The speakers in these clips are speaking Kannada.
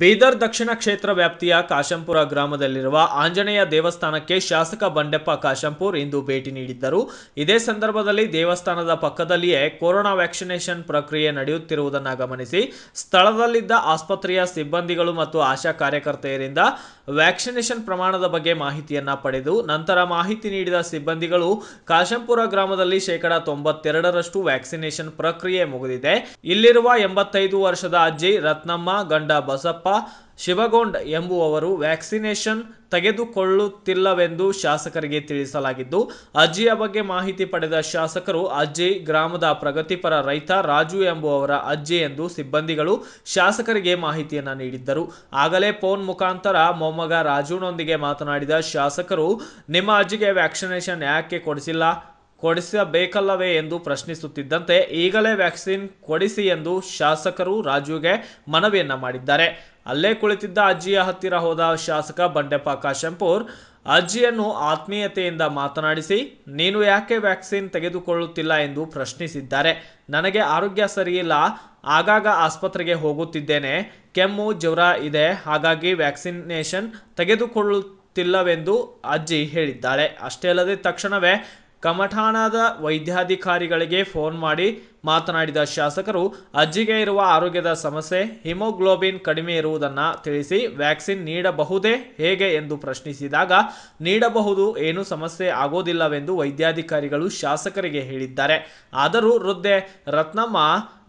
ಬೀದರ್ ದಕ್ಷಿಣ ಕ್ಷೇತ್ರ ವ್ಯಾಪ್ತಿಯ ಕಾಶಂಪುರ ಗ್ರಾಮದಲ್ಲಿರುವ ಆಂಜನೇಯ ದೇವಸ್ಥಾನಕ್ಕೆ ಶಾಸಕ ಬಂಡೆಪ್ಪ ಕಾಶಂಪೂರ್ ಇಂದು ಭೇಟಿ ನೀಡಿದ್ದರು ಇದೇ ಸಂದರ್ಭದಲ್ಲಿ ದೇವಸ್ಥಾನದ ಪಕ್ಕದಲ್ಲಿಯೇ ಕೊರೋನಾ ವ್ಯಾಕ್ಸಿನೇಷನ್ ಪ್ರಕ್ರಿಯೆ ನಡೆಯುತ್ತಿರುವುದನ್ನು ಗಮನಿಸಿ ಸ್ಥಳದಲ್ಲಿದ್ದ ಆಸ್ಪತ್ರೆಯ ಸಿಬ್ಬಂದಿಗಳು ಮತ್ತು ಆಶಾ ಕಾರ್ಯಕರ್ತೆಯರಿಂದ ವ್ಯಾಕ್ಸಿನೇಷನ್ ಪ್ರಮಾಣದ ಬಗ್ಗೆ ಮಾಹಿತಿಯನ್ನ ಪಡೆದು ನಂತರ ಮಾಹಿತಿ ನೀಡಿದ ಸಿಬ್ಬಂದಿಗಳು ಕಾಶಂಪುರ ಗ್ರಾಮದಲ್ಲಿ ಶೇಕಡಾ ತೊಂಬತ್ತೆರಡರಷ್ಟು ವ್ಯಾಕ್ಸಿನೇಷನ್ ಪ್ರಕ್ರಿಯೆ ಮುಗಿದಿದೆ ಇಲ್ಲಿರುವ ಎಂಬತ್ತೈದು ವರ್ಷದ ಅಜ್ಜಿ ರತ್ನಮ್ಮ ಗಂಡ ಬಸಪ್ಪ ಶಿವಗೊಂಡ್ ಎಂಬುವವರು ವ್ಯಾಕ್ಸಿನೇಷನ್ ತೆಗೆದುಕೊಳ್ಳುತ್ತಿಲ್ಲವೆಂದು ಶಾಸಕರಿಗೆ ತಿಳಿಸಲಾಗಿದ್ದು ಅಜ್ಜಿಯ ಬಗ್ಗೆ ಮಾಹಿತಿ ಪಡೆದ ಶಾಸಕರು ಅಜ್ಜಿ ಗ್ರಾಮದ ಪ್ರಗತಿಪರ ರೈತ ರಾಜು ಎಂಬುವವರ ಅಜ್ಜಿ ಎಂದು ಸಿಬ್ಬಂದಿಗಳು ಶಾಸಕರಿಗೆ ಮಾಹಿತಿಯನ್ನು ನೀಡಿದ್ದರು ಆಗಲೇ ಫೋನ್ ಮುಖಾಂತರ ಮೊಮ್ಮಗ ರಾಜುನೊಂದಿಗೆ ಮಾತನಾಡಿದ ಶಾಸಕರು ನಿಮ್ಮ ಅಜ್ಜಿಗೆ ವ್ಯಾಕ್ಸಿನೇಷನ್ ಯಾಕೆ ಕೊಡಿಸಿಲ್ಲ ಕೊಡಿಸಬೇಕಲ್ಲವೇ ಎಂದು ಪ್ರಶ್ನಿಸುತ್ತಿದ್ದಂತೆ ಈಗಲೇ ವ್ಯಾಕ್ಸಿನ್ ಕೊಡಿಸಿ ಎಂದು ಶಾಸಕರು ರಾಜುಗೆ ಮನವಿಯನ್ನ ಮಾಡಿದ್ದಾರೆ ಅಲ್ಲೇ ಕುಳಿತಿದ್ದ ಅಜ್ಜಿಯ ಹತ್ತಿರ ಹೋದ ಶಾಸಕ ಬಂಡೆಪ್ಪ ಕಾಶೆಂಪೂರ್ ಅಜ್ಜಿಯನ್ನು ಆತ್ಮೀಯತೆಯಿಂದ ಮಾತನಾಡಿಸಿ ನೀನು ಯಾಕೆ ವ್ಯಾಕ್ಸಿನ್ ತೆಗೆದುಕೊಳ್ಳುತ್ತಿಲ್ಲ ಎಂದು ಪ್ರಶ್ನಿಸಿದ್ದಾರೆ ನನಗೆ ಆರೋಗ್ಯ ಸರಿಯಿಲ್ಲ ಆಗಾಗ ಆಸ್ಪತ್ರೆಗೆ ಹೋಗುತ್ತಿದ್ದೇನೆ ಕೆಮ್ಮು ಜ್ವರ ಇದೆ ಹಾಗಾಗಿ ವ್ಯಾಕ್ಸಿನೇಷನ್ ತೆಗೆದುಕೊಳ್ಳುತ್ತಿಲ್ಲವೆಂದು ಅಜ್ಜಿ ಹೇಳಿದ್ದಾಳೆ ಅಷ್ಟೇ ಅಲ್ಲದೆ ತಕ್ಷಣವೇ ಕಮಠಾಣದ ವೈದ್ಯಾಧಿಕಾರಿಗಳಿಗೆ ಫೋನ್ ಮಾಡಿ ಮಾತನಾಡಿದ ಶಾಸಕರು ಅಜ್ಜಿಗೆ ಇರುವ ಆರೋಗ್ಯದ ಸಮಸ್ಯೆ ಹಿಮೋಗ್ಲೋಬಿನ್ ಕಡಿಮೆ ಇರುವುದನ್ನು ತಿಳಿಸಿ ವ್ಯಾಕ್ಸಿನ್ ನೀಡಬಹುದೇ ಹೇಗೆ ಎಂದು ಪ್ರಶ್ನಿಸಿದಾಗ ನೀಡಬಹುದು ಏನೂ ಸಮಸ್ಯೆ ಆಗೋದಿಲ್ಲವೆಂದು ವೈದ್ಯಾಧಿಕಾರಿಗಳು ಶಾಸಕರಿಗೆ ಹೇಳಿದ್ದಾರೆ ಆದರೂ ವೃದ್ಧೆ ರತ್ನಮ್ಮ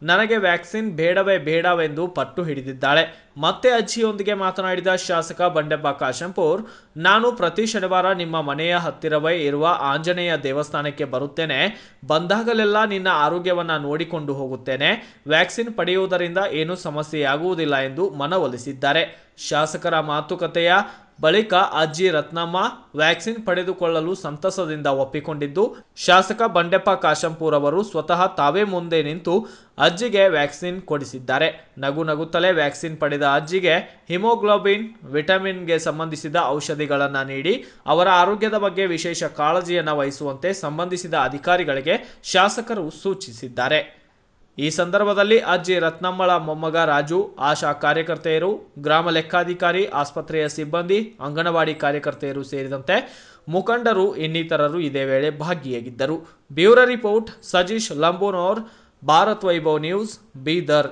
ನನಗೆ ವ್ಯಾಕ್ಸಿನ್ ಬೇಡವೇ ಬೇಡವೆಂದು ಪಟ್ಟು ಹಿಡಿದಿದ್ದಾಳೆ ಮತ್ತೆ ಅಜ್ಜಿಯೊಂದಿಗೆ ಮಾತನಾಡಿದ ಶಾಸಕ ಬಂಡೆಪ್ಪ ಕಾಶಂಪೂರ್ ನಾನು ಪ್ರತಿ ಶನಿವಾರ ನಿಮ್ಮ ಮನೆಯ ಹತ್ತಿರವೇ ಇರುವ ಆಂಜನೇಯ ದೇವಸ್ಥಾನಕ್ಕೆ ಬರುತ್ತೇನೆ ಬಂದಾಗಲೆಲ್ಲ ನಿನ್ನ ಆರೋಗ್ಯವನ್ನು ನೋಡಿಕೊಂಡು ಹೋಗುತ್ತೇನೆ ವ್ಯಾಕ್ಸಿನ್ ಪಡೆಯುವುದರಿಂದ ಏನೂ ಸಮಸ್ಯೆಯಾಗುವುದಿಲ್ಲ ಎಂದು ಮನವೊಲಿಸಿದ್ದಾರೆ ಶಾಸಕರ ಮಾತುಕತೆಯ ಬಳಿಕ ಅಜ್ಜಿ ರತ್ನಮ್ಮ ವ್ಯಾಕ್ಸಿನ್ ಪಡೆದುಕೊಳ್ಳಲು ಸಂತಸದಿಂದ ಒಪ್ಪಿಕೊಂಡಿದ್ದು ಶಾಸಕ ಬಂಡೆಪ್ಪ ಕಾಶಂಪೂರ್ ಅವರು ಸ್ವತಃ ತಾವೇ ಮುಂದೆ ನಿಂತು ಅಜ್ಜಿಗೆ ವ್ಯಾಕ್ಸಿನ್ ಕೊಡಿಸಿದ್ದಾರೆ ನಗು ನಗುತ್ತಲೇ ವ್ಯಾಕ್ಸಿನ್ ಪಡೆದ ಅಜ್ಜಿಗೆ ಹಿಮೋಗ್ಲೋಬಿನ್ ವಿಟಮಿನ್ಗೆ ಸಂಬಂಧಿಸಿದ ಔಷಧಿಗಳನ್ನು ನೀಡಿ ಅವರ ಆರೋಗ್ಯದ ಬಗ್ಗೆ ವಿಶೇಷ ಕಾಳಜಿಯನ್ನು ವಹಿಸುವಂತೆ ಸಂಬಂಧಿಸಿದ ಅಧಿಕಾರಿಗಳಿಗೆ ಶಾಸಕರು ಸೂಚಿಸಿದ್ದಾರೆ ಈ ಸಂದರ್ಭದಲ್ಲಿ ಅಜ್ಜಿ ರತ್ನಮ್ಮಳ ಮೊಮ್ಮಗ ರಾಜು ಆಶಾ ಕಾರ್ಯಕರ್ತೆಯರು ಗ್ರಾಮ ಲೆಕ್ಕಾಧಿಕಾರಿ ಆಸ್ಪತ್ರೆಯ ಸಿಬ್ಬಂದಿ ಅಂಗನವಾಡಿ ಕಾರ್ಯಕರ್ತೆಯರು ಸೇರಿದಂತೆ ಮುಖಂಡರು ಇನ್ನಿತರರು ಇದೇ ವೇಳೆ ಭಾಗಿಯಾಗಿದ್ದರು ಬ್ಯೂರೋ ರಿಪೋರ್ಟ್ ಸಜೀಶ್ ಲಂಬೋನೋರ್ ಭಾರತ್ ವೈಭವ್ ನ್ಯೂಸ್ ಬೀದರ್